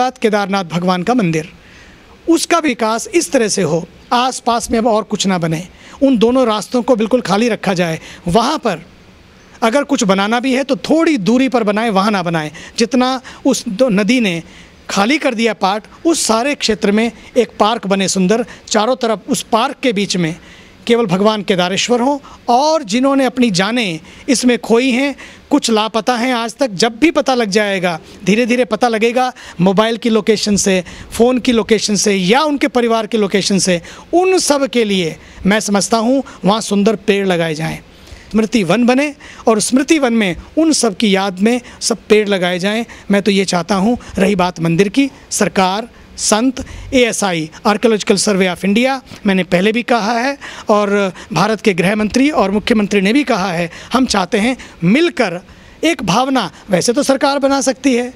बाद केदारनाथ भगवान का मंदिर उसका विकास इस तरह से हो आसपास में अब और कुछ ना बने उन दोनों रास्तों को बिल्कुल खाली रखा जाए वहाँ पर अगर कुछ बनाना भी है तो थोड़ी दूरी पर बनाएं वहाँ ना बनाएं जितना उस नदी ने खाली कर दिया पार्ट उस सारे क्षेत्र में एक पार्क बने सुंदर चारों तरफ उस पार्क के बीच में केवल भगवान केदारेश्वर हों और जिन्होंने अपनी जानें इसमें खोई हैं कुछ लापता हैं आज तक जब भी पता लग जाएगा धीरे धीरे पता लगेगा मोबाइल की लोकेशन से फ़ोन की लोकेशन से या उनके परिवार की लोकेशन से उन सब के लिए मैं समझता हूँ वहाँ सुंदर पेड़ लगाए जाएँ स्मृति वन बने और स्मृति वन में उन सब की याद में सब पेड़ लगाए जाएं मैं तो ये चाहता हूँ रही बात मंदिर की सरकार संत ASI archaeological survey of India मैंने पहले भी कहा है और भारत के गृह मंत्री और मुख्यमंत्री ने भी कहा है हम चाहते हैं मिलकर एक भावना वैसे तो सरकार बना सकती है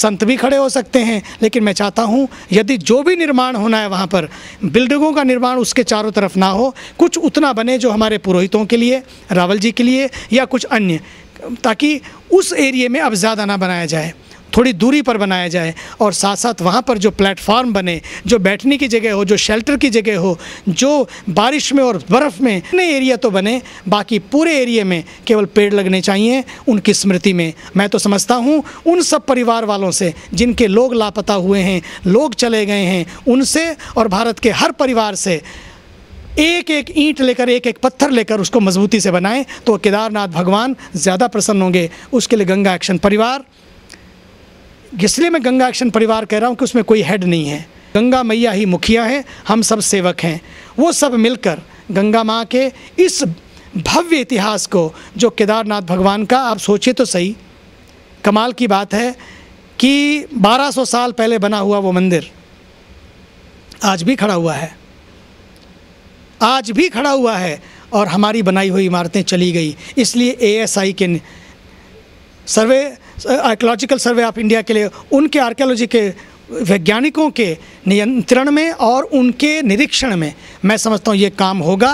संत भी खड़े हो सकते हैं लेकिन मैं चाहता हूं यदि जो भी निर्माण होना है वहां पर बिल्डिंगों का निर्माण उसके चारों तरफ ना हो कुछ उतना बने जो हमारे पुरोहितों के लिए रावल जी के लिए या कुछ अन्य ताकि उस एरिए में अब ज़्यादा ना बनाया जाए थोड़ी दूरी पर बनाया जाए और साथ साथ वहाँ पर जो प्लेटफार्म बने जो बैठने की जगह हो जो शेल्टर की जगह हो जो बारिश में और बर्फ़ में नए एरिया तो बने बाकी पूरे एरिए में केवल पेड़ लगने चाहिए उनकी स्मृति में मैं तो समझता हूँ उन सब परिवार वालों से जिनके लोग लापता हुए हैं लोग चले गए हैं उनसे और भारत के हर परिवार से एक एक ईंट लेकर एक एक पत्थर लेकर उसको मजबूती से बनाएं तो केदारनाथ भगवान ज़्यादा प्रसन्न होंगे उसके लिए गंगा एक्शन परिवार इसलिए मैं गंगा एक्शन परिवार कह रहा हूँ कि उसमें कोई हेड नहीं है गंगा मैया ही मुखिया हैं हम सब सेवक हैं वो सब मिलकर गंगा माँ के इस भव्य इतिहास को जो केदारनाथ भगवान का आप सोचिए तो सही कमाल की बात है कि 1200 साल पहले बना हुआ वो मंदिर आज भी खड़ा हुआ है आज भी खड़ा हुआ है और हमारी बनाई हुई इमारतें चली गई इसलिए एएसआई के survey archaeological survey of India के लिए उनके आर्कियोलॉजी के वैज्ञानिकों के नियंत्रण में और उनके निरीक्षण में मैं समझता हूँ ये काम होगा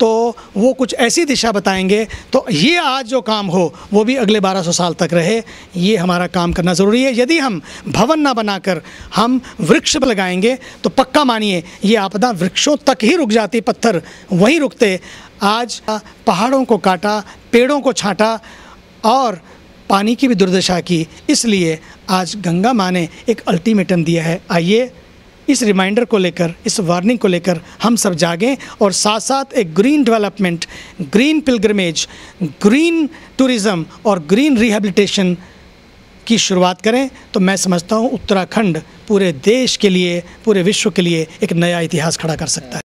तो वो कुछ ऐसी दिशा बताएंगे तो ये आज जो काम हो वो भी अगले 1200 साल तक रहे ये हमारा काम करना ज़रूरी है यदि हम भवन ना बनाकर हम वृक्ष लगाएंगे तो पक्का मानिए ये आपदा वृक्षों तक ही रुक जाती पत्थर वहीं रुकते आज पहाड़ों को काटा पेड़ों को छाँटा और पानी की भी दुर्दशा की इसलिए आज गंगा माँ ने एक अल्टीमेटम दिया है आइए इस रिमाइंडर को लेकर इस वार्निंग को लेकर हम सब जागें और साथ साथ एक green development green pilgrimage green tourism और ग्रीन रिहेबिलिटेशन की शुरुआत करें तो मैं समझता हूँ उत्तराखंड पूरे देश के लिए पूरे विश्व के लिए एक नया इतिहास खड़ा कर सकता है